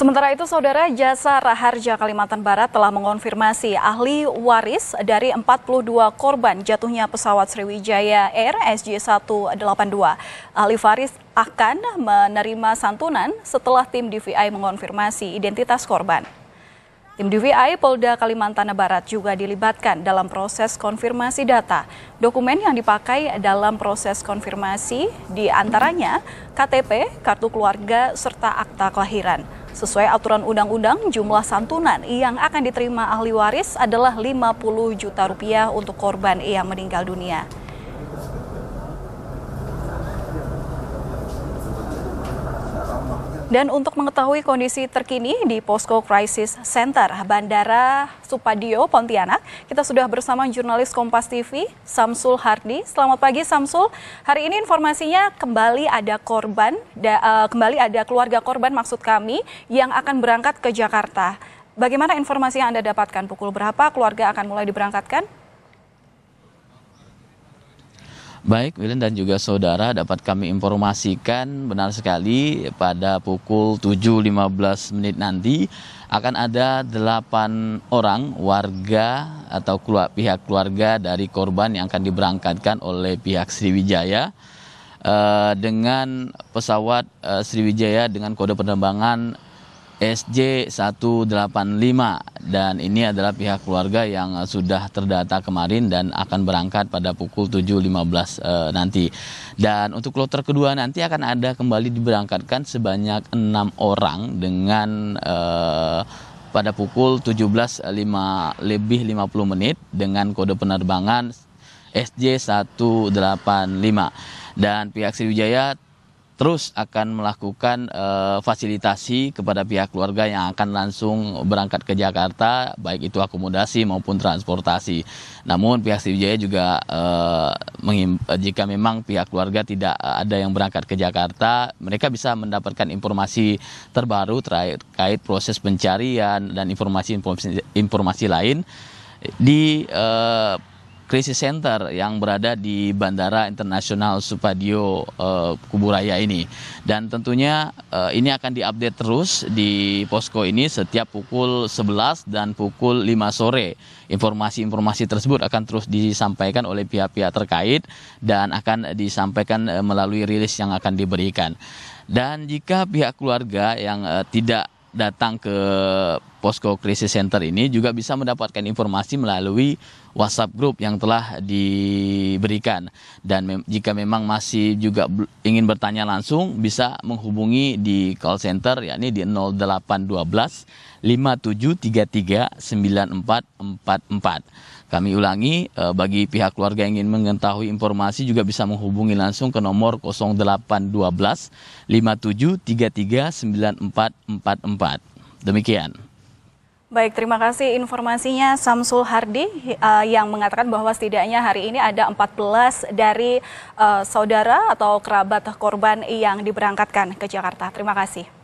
Sementara itu, Saudara Jasa Raharja Kalimantan Barat telah mengonfirmasi ahli waris dari 42 korban jatuhnya pesawat Sriwijaya Air SJ182. Ahli waris akan menerima santunan setelah tim DVI mengonfirmasi identitas korban. Tim DVI Polda Kalimantan Barat juga dilibatkan dalam proses konfirmasi data. Dokumen yang dipakai dalam proses konfirmasi diantaranya KTP, kartu keluarga, serta akta kelahiran. Sesuai aturan undang-undang, jumlah santunan yang akan diterima ahli waris adalah 50 juta rupiah untuk korban yang meninggal dunia. Dan untuk mengetahui kondisi terkini di Posko Crisis Center Bandara Supadio Pontianak, kita sudah bersama jurnalis Kompas TV Samsul Hardi. Selamat pagi Samsul. Hari ini informasinya kembali ada korban, da, uh, kembali ada keluarga korban maksud kami yang akan berangkat ke Jakarta. Bagaimana informasi yang Anda dapatkan? Pukul berapa keluarga akan mulai diberangkatkan? Baik, Wilin dan juga saudara dapat kami informasikan benar sekali pada pukul 7.15 menit nanti akan ada 8 orang warga atau keluar, pihak keluarga dari korban yang akan diberangkatkan oleh pihak Sriwijaya eh, dengan pesawat eh, Sriwijaya dengan kode penerbangan SJ185 dan ini adalah pihak keluarga yang sudah terdata kemarin dan akan berangkat pada pukul 7.15 e, eh, nanti. Dan untuk kloter kedua nanti akan ada kembali diberangkatkan sebanyak enam orang dengan e, pada pukul 17.5 lebih 50 menit dengan kode penerbangan SJ185 dan pihak Sriwijaya terus akan melakukan uh, fasilitasi kepada pihak keluarga yang akan langsung berangkat ke Jakarta, baik itu akomodasi maupun transportasi. Namun pihak Sriwijaya juga uh, jika memang pihak keluarga tidak eh, ada yang berangkat ke Jakarta, mereka bisa mendapatkan informasi terbaru terkait proses pencarian dan informasi-informasi lain di uh, krisis center yang berada di Bandara Internasional Supadio eh, Kuburaya ini. Dan tentunya eh, ini akan diupdate terus di posko ini setiap pukul 11 dan pukul 5 sore. Informasi-informasi tersebut akan terus disampaikan oleh pihak-pihak terkait dan akan disampaikan eh, melalui rilis yang akan diberikan. Dan jika pihak keluarga yang eh, tidak datang ke Posko Krisis Center ini juga bisa mendapatkan informasi melalui WhatsApp grup yang telah diberikan. Dan me jika memang masih juga ingin bertanya langsung bisa menghubungi di call center yakni di 0812 5733 9444. Kami ulangi, eh, bagi pihak keluarga yang ingin mengetahui informasi juga bisa menghubungi langsung ke nomor 0812 5733 9444. Demikian. Baik, terima kasih informasinya Samsul Hardi uh, yang mengatakan bahwa setidaknya hari ini ada 14 dari uh, saudara atau kerabat korban yang diberangkatkan ke Jakarta. Terima kasih.